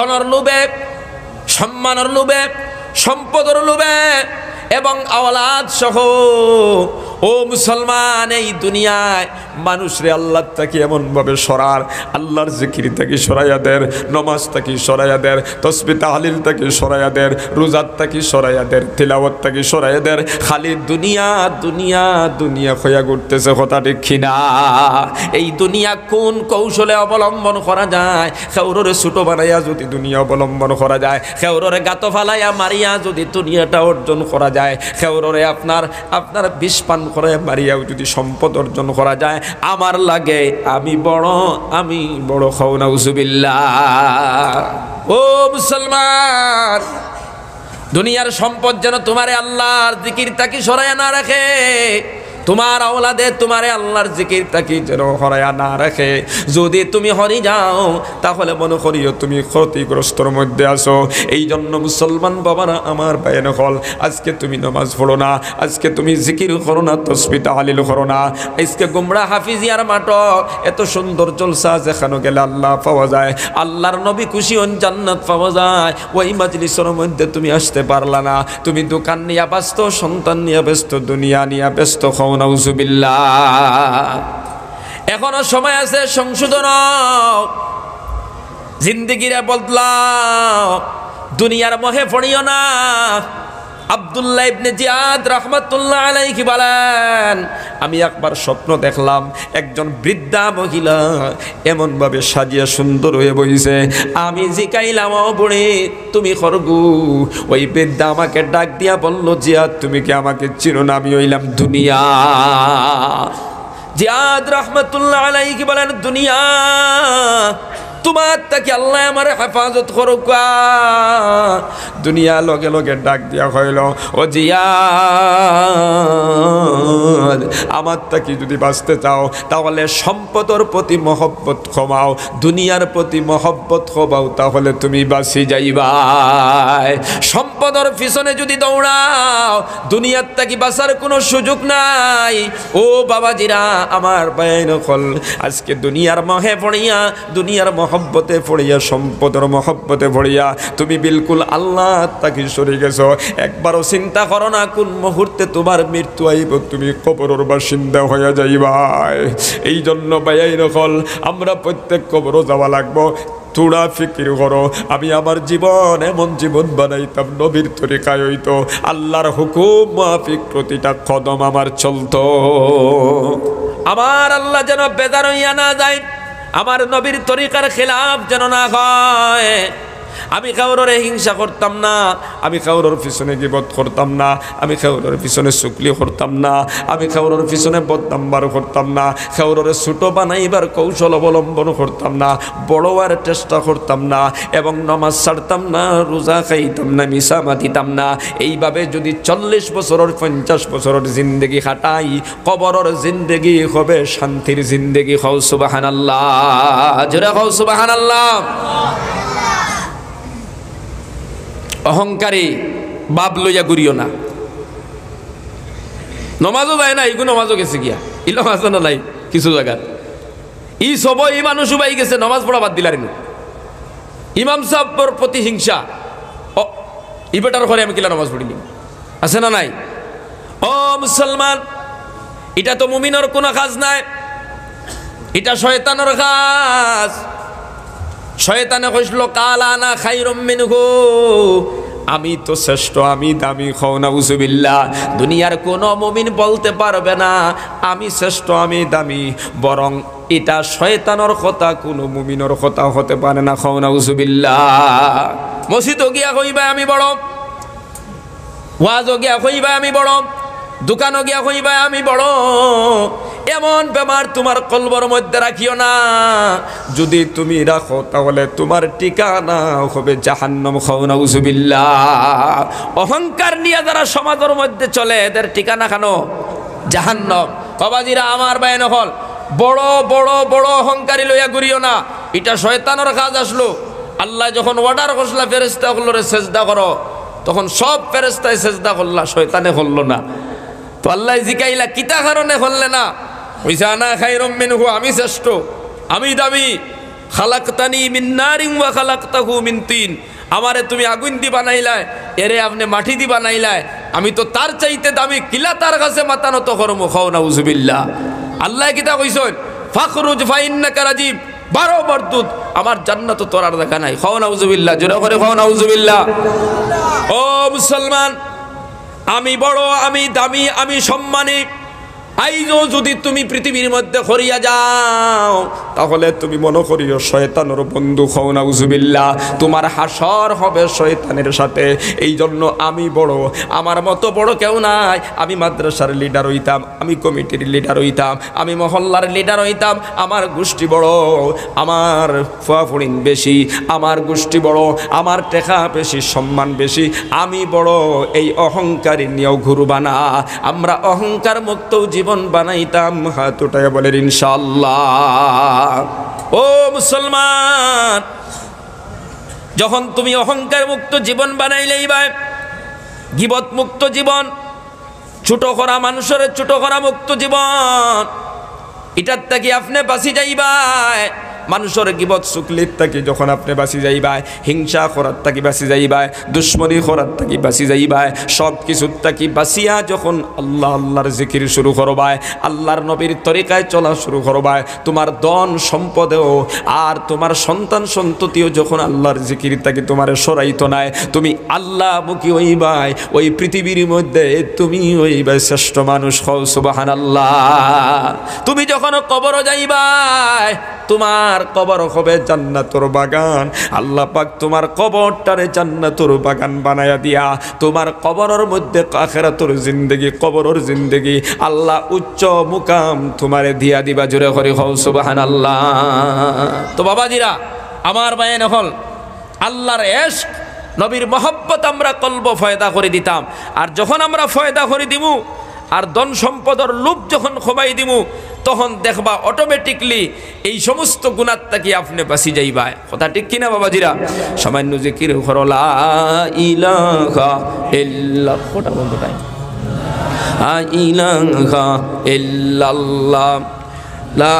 ধনর লোভে সম্মানের লোভে সম্পদর লোভে এবং আওয়ালাদ সহ ও মুসলমান এই দুনিয়ায় রে আল্লাহ তাকে এমনভাবে সরার আল্লাহর জিকির তাকে সরাইয়া দেন নমাজ তাকে সরাইয়া দেন তসবি তাহলিল তাকে সরাইয়া দেন রোজার তাকে সরাইয়া দেন তিলাওয়াত তাকে সরাইয়া দেন খালি দুনিয়া দুনিয়া দুনিয়া খয়া ঘুরতেছে কথা ঠিকা এই দুনিয়া কোন কৌশলে অবলম্বন করা যায় খেউরের ছুটো বানাইয়া যদি দুনিয়া অবলম্বন করা যায় খেউরের গাত ফালাইয়া মারিয়া যদি দুনিয়াটা অর্জন করা যায় খেউরের আপনার আপনার পান করে মারিয়াও যদি সম্পদ অর্জন করা যায় আমার লাগে আমি বড় আমি বড় খাও উজুবিল্লা ও মুসলমান দুনিয়ার সম্পদ যেন তোমারে আল্লাহর দিকির তাকি সরায় না রাখে তোমার আওলাদে তোমারে আল্লাহর জিকিরটাকে যেন হরাইয়া না রাখে যদি তুমি হরি যাও তাহলে মনে করিও তুমি ক্ষতিগ্রস্তর মধ্যে আসো এই জন্য মুসলমান বাবারা আমার বায়ন হল আজকে তুমি নমাজ পড়ো না আজকে তুমি জিকির করো না তসবিতা হালিল করো না আজকে গুমরা হাফিজিয়ার মাঠ এত সুন্দর জলসা যেখানে গেলে আল্লাহ পাওয়া যায় আল্লাহর নবী খুশি হন জান্নাত পাওয়া যায় ওই মাজলিসের মধ্যে তুমি আসতে পারলা না তুমি দোকান নিয়ে ব্যস্ত সন্তান নিয়ে ব্যস্ত দুনিয়া নিয়ে ব্যস্ত হও এখনো সময় আছে সংশোধন জিন্দিগিরা বদলা দুনিয়ার মহে পড়িও না আবদুল্লাহ ইবনে জিয়াদ রহমাতুল্লাহ আলাইহি বলেন আমি একবার স্বপ্ন দেখলাম একজন বৃদ্ধা মহিলা এমনভাবে সাজিয়ে সুন্দর হয়ে বইছে আমি জিকাইলাম বুড়ি তুমি খরগু ওই বৃদ্ধা আমাকে ডাক দিয়া বলল জিয়াদ তুমি কি আমাকে চিনো হইলাম দুনিয়া জিয়াদ রহমতুল্লাহ আলাইহি বলেন দুনিয়া তোমার তাকে আল্লাহ আমার হেফাজত করুক দুনিয়া লগে লগে ডাক দিয়া হইল ও জিয়া আমার তাকে যদি বাঁচতে চাও তাহলে সম্পদর প্রতি মহব্বত কমাও দুনিয়ার প্রতি মহব্বত কমাও তাহলে তুমি বাঁচি যাইবা সম্পদর পিছনে যদি দৌড়াও দুনিয়ার তাকে বাঁচার কোনো সুযোগ নাই ও বাবাজিরা আমার বাইন আজকে দুনিয়ার মহে পড়িয়া দুনিয়ার মহ মহব্বতে ফড়িয়া সম্পদের মহব্বতে পড়িয়া তুমি বিলকুল আল্লাহ তাকে সরে গেছো একবারও চিন্তা করো না কোন মুহূর্তে তোমার মৃত্যু আইব তুমি কবরের বাসিন্দা হইয়া যাইবাই এই জন্য বায়াই নকল আমরা প্রত্যেক কবরও যাওয়া লাগবো তোরা ফিকির করো আমি আমার জীবন এমন জীবন বানাইতাম নবীর তরিকায় হইতো আল্লাহর হুকুম মাফিক প্রতিটা কদম আমার চলত আমার আল্লাহ যেন বেদার হইয়া না যায় আমার নবীর তরিকার খেলাফ যেন না হয় আমি কারোর হিংসা করতাম না আমি কাউরোর পিছনে গিবত করতাম না আমি কাউরোর পিছনে চুকলি করতাম না আমি কাউরোর পিছনে বদনাম্বার করতাম না কাউরোরে ছোটো বানাইবার কৌশল অবলম্বন করতাম না বড়োয়ার চেষ্টা করতাম না এবং নমাজ ছাড়তাম না রোজা খাইতাম না মিশা মাতিতাম না এইভাবে যদি চল্লিশ বছরের পঞ্চাশ বছরের জিন্দগি খাটাই কবরের জিন্দগি হবে শান্তির জিন্দেগি হৌসুবাহান আল্লাহ জোরে হৌসুবাহান আল্লাহ অহংকারে বাপ লইয়া ঘুরিও না নমাজও যায় না ইগু নমাজও গেছে গিয়া ই নমাজও না নাই কিছু জায়গা ই সব ই মানুষও বাই গেছে নমাজ পড়া বাদ দিলার ইমাম সাহর প্রতি হিংসা ও ই বেটার ঘরে আমি কিলা নমাজ পড়িনি আছে না নাই ও মুসলমান এটা তো মুমিনর কোনো কাজ নাই এটা শয়তানর কাজ শয়তানে কইসলো কাল আনা খাই রম্মিন আমি তো শ্রেষ্ঠ আমি দামি খৌনাউজুবিল্লা দুনিয়ার কোনো মমিন বলতে পারবে না আমি শ্রেষ্ঠ আমি দামি বরং এটা শয়তানোর কথা কোনো মুমিনর কথা হতে পারে না খৌনাউজুবিল্লা মসজিদও গিয়া হইবা আমি বড় ওয়াজও গিয়া হইবা আমি বড় দোকানও গিয়া কইবা আমি বড় এমন বেমার তোমার কলবর মধ্যে রাখিও না যদি তুমি রাখো তাহলে তোমার ঠিকানা হবে জাহান্নম খাউনাউজুবিল্লা অহংকার নিয়ে যারা সমাজের মধ্যে চলে এদের ঠিকানা খানো জাহান্নম কবাজিরা আমার বায়ন হল বড় বড় বড় অহংকারী লইয়া ঘুরিও না এটা শয়তানের কাজ আসলো আল্লাহ যখন অর্ডার করছিলা ফেরেস্তা করলো রে সেজদা করো তখন সব ফেরেস্তায় সেজদা করলা শয়তানে করলো না তো আল্লাহ জিকাইলা কিতা কারণে ফললে না ওইসা আনা খাই রম্মিন হু আমি শ্রেষ্ঠ আমি দামি খালাক্তানি মিন্নারিং ওয়া খালাক্তাহু মিন তিন আমারে তুমি আগুন দি বানাইলায় এরে আপনি মাটি দি বানাইলায় আমি তো তার চাইতে দামি কিলা তার কাছে মাতানো তো করমু খাও না উজুবিল্লা আল্লাহ কিতা কইসন ফাখরুজ না কারাজিব বারো বরদুত আমার তো তোরার দেখা নাই খাও না উজুবিল্লা জোরা করে খাও না উজুবিল্লা ও মুসলমান আমি বড় আমি দামি আমি সম্মানী আইজো যদি তুমি পৃথিবীর মধ্যে হরিয়া যাও তাহলে তুমি মনে করিও শয়তানোর বন্ধু হও না উজুবিল্লা তোমার হাসর হবে শয়তানের সাথে এই জন্য আমি বড় আমার মতো বড় কেউ নাই আমি মাদ্রাসার লিডার হইতাম আমি কমিটির লিডার হইতাম আমি মহল্লার লিডার হইতাম আমার গোষ্ঠী বড় আমার ফুয়াফুড়িন বেশি আমার গোষ্ঠী বড় আমার টেকা বেশি সম্মান বেশি আমি বড় এই অহংকারী নিয়েও ঘুরবানা আমরা অহংকার মুক্ত জীবন জীবন বানাইতাম হাতুটা বলেন ইনশাল্লাহ ও মুসলমান যখন তুমি অহংকার মুক্ত জীবন বানাইলেই বা গিবত মুক্ত জীবন ছোট করা মানুষের ছোট করা মুক্ত জীবন এটার তাকে আপনি বাসি যাইবায় মানুষের গিবত চুকলিত থাকি যখন আপনি বাঁচি যাইবায় হিংসা করার থাকি বাঁচি যাইবায় দুশ্মনী করার থাকি বাঁচি যাইবায় সব কিছুর থাকি বাঁচিয়া যখন আল্লাহ আল্লাহর জিকির শুরু করবায় আল্লাহর নবীর তরিকায় চলা শুরু করবায় তোমার দন সম্পদেও আর তোমার সন্তান সন্ততিও যখন আল্লাহর জিকির থাকি তোমার সরাইত নাই তুমি আল্লাহ মুখী ওইবায় ওই পৃথিবীর মধ্যে তুমি হইবে শ্রেষ্ঠ মানুষ হও সুবাহান আল্লাহ তুমি যখন কবর যাইবায় তোমার আর কবর হবে জান্নাতুর বাগান আল্লাহ পাক তোমার কবরটারে জান্নাতুর বাগান বানায়া দিয়া তোমার কবরের মধ্যে আখেরাতুর জিন্দগি কবরের জিন্দগি আল্লাহ উচ্চ মুকাম তোমারে দিয়া দিবা জুড়ে হরি হও সুবাহান আল্লাহ তো বাবাজিরা আমার বায়েন হল আল্লাহর এশ নবীর মহব্বত আমরা কলব ফয়দা করে দিতাম আর যখন আমরা ফয়দা করে দিমু আর ধন সম্পদর লোভ যখন খোবাই দিমু তখন দেখবা অটোমেটিকলি এই সমস্ত গুণার তাকে আপনি পাশি যাইবা কথা ঠিক কিনা বাবাজিরা সামান্য যে কির খরলা ইলাহা ইল্লাহ কোটা বন্ধু তাই ইলাহা ইল্লাল্লাহ লা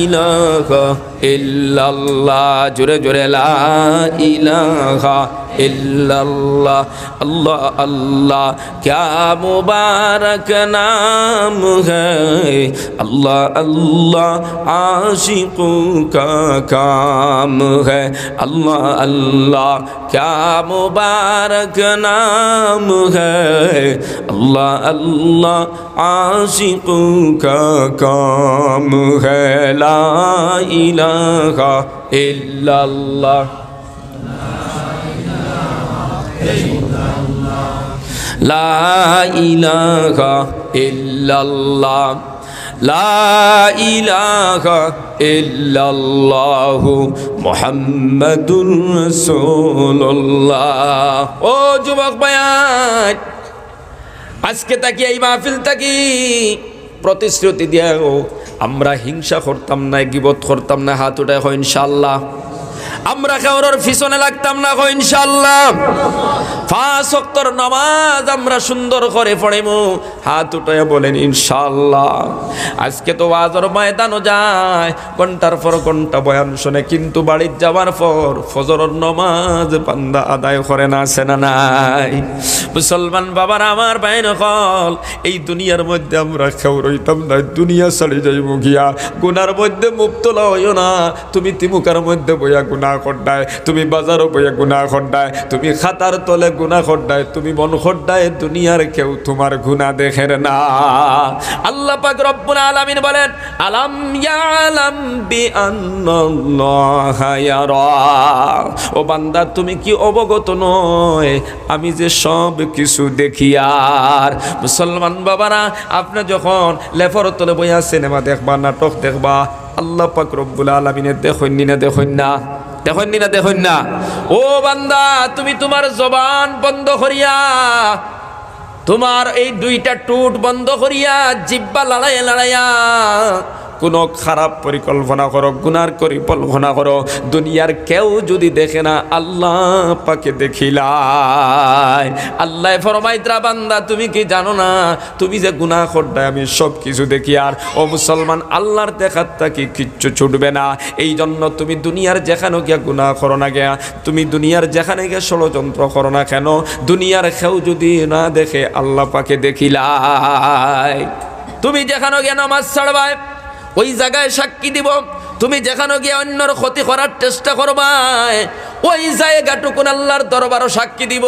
ইলাহা إلا الله جر جر لا إله إلا الله الله الله كيا مبارك نام ہے الله الله عاشق کا کام ہے الله الله كيا مبارك نام ہے الله الله عاشقوں کا کام ہے لا إله ইলাহা ইল্লাল্লাহ লা ইলাহা ইল্লাল্লাহ لا إله إلا الله محمد رسول الله ও যুবক ভাইয়ান আজকে তাকি এই মাহফিল তাকি প্রতিশ্রুতি দেয়া আমরা হিংসা করতাম না গিবত করতাম না হাত উঠায় হয় ইনশাল্লাহ আমরা কারোর পিছনে লাগতাম না গো ইনশাল্লাহ নামাজ আমরা সুন্দর করে পড়েমু হাত উঠে বলেন ইনশাল্লাহ আজকে তো আজর ময়দানও যায় ঘন্টার পর ঘন্টা বয়ান কিন্তু বাড়ির যাওয়ার পর নমাজ পান্দা আদায় করে না সেনা নাই মুসলমান বাবার আমার বাইন কল এই দুনিয়ার মধ্যে আমরা খেউ রইতাম না দুনিয়া চলে যাইব গিয়া গুনার মধ্যে মুক্ত লয় না তুমি তিমুকার মধ্যে বইয়া গুনা গুণা খড্ডায় তুমি বাজার উপরে গুণা খড্ডায় তুমি খাতার তলে গুণা খড্ডায় তুমি মন খড্ডায় দুনিয়ার কেউ তোমার গুণা দেখের না আল্লাহ পাক রব্বুল আলামিন বলেন আলাম ইয়ালাম বি ও বান্দা তুমি কি অবগত নয় আমি যে সব কিছু দেখি আর মুসলমান বাবারা আপনি যখন লেফর তলে বইয়া সিনেমা দেখবা নাটক দেখবা আল্লাহ পাক রব্বুল আলমিনে দেখুন না দেখুন না দেখেন না দেখেন না ও বান্দা তুমি তোমার জবান বন্ধ করিয়া তোমার এই দুইটা টুট বন্ধ করিয়া জিব্বা লড়াইয়া লড়াইয়া কোনো খারাপ পরিকল্পনা করো গুনার পরিকল্পনা করো দুনিয়ার কেউ যদি দেখে না আল্লাহ পাকে দেখিলাই আল্লাহ ফরমাইত্রা বান্দা তুমি কি জানো না তুমি যে গুনাহ করডায় আমি সব কিছু দেখি আর ও মুসলমান আল্লাহর দেখার তাকে কিচ্ছু ছুটবে না এই জন্য তুমি দুনিয়ার যেখানে গিয়া গুণা করো না গিয়া তুমি দুনিয়ার যেখানে গিয়া ষড়যন্ত্র করো না কেন দুনিয়ার কেউ যদি না দেখে আল্লাহ পাকে দেখিলাই তুমি যেখানে গিয়া নামাজ ছাড়বায় ওই জায়গায় সাক্ষী দিব তুমি যেখানে গিয়ে অন্যর ক্ষতি করার চেষ্টা করবা ওই জায়গাটুকুন আল্লাহর দরবারও সাক্ষী দিব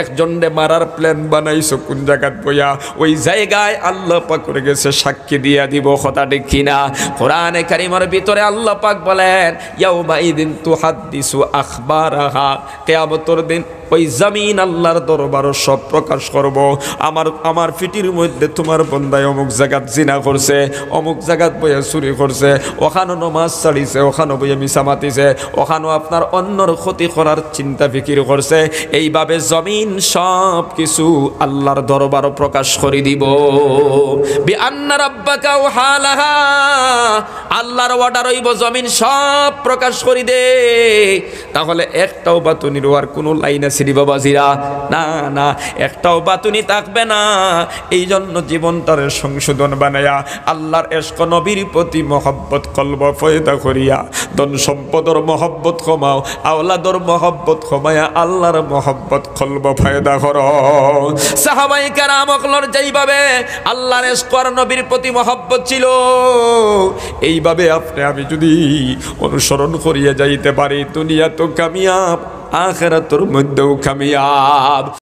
একজনরে মারার প্ল্যান বানাইছো কোন জায়গাত বইয়া ওই জায়গায় আল্লাহ পাক করে গেছে সাক্ষী দিয়া দিব কথা দেখি না কোরআনে কারিমার ভিতরে আল্লাহ পাক বলেন ইয়াউমাই দিন তু হাত দিছু আখবার কেয়ামতর দিন ওই জামিন আল্লাহর দরবারও সব প্রকাশ করব আমার আমার ফিটির মধ্যে তোমার বন্দায় অমুক জায়গাত জিনা করছে অমুক জায়গাত বইয়া চুরি করছে ওখানো নমাজ চাড়িছে ওখানো বইয়া মিসা মাতিছে ওখানো আপনার আর অন্যর ক্ষতি করার চিন্তা ফিকির করছে এইভাবে জমিন সব কিছু আল্লাহর দরবার প্রকাশ করে দিব আল্লাহর ওয়াটার হইব জমিন সব প্রকাশ করি দে তাহলে একটাও বাতুনির আর কোনো লাইন আছে রে বাবাজিরা না না একটাও বাতুনি থাকবে না এই জন্য জীবনটার সংশোধন বানায়া আল্লাহর এশক নবীর প্রতি মহব্বত কলব ফয়দা করিয়া ধন সম্পদর মহব্বত কমা কমাও আওলাদর মহব্বত কমায়া আল্লাহর মহব্বত খলব ফায়দা কর সাহাবাই কারাম অকলর যেইভাবে আল্লাহর স্কর নবীর প্রতি মহব্বত ছিল এইভাবে আপনি আমি যদি অনুসরণ করিয়া যাইতে পারি দুনিয়া তো কামিয়াব আখেরাতর মধ্যেও কামিয়াব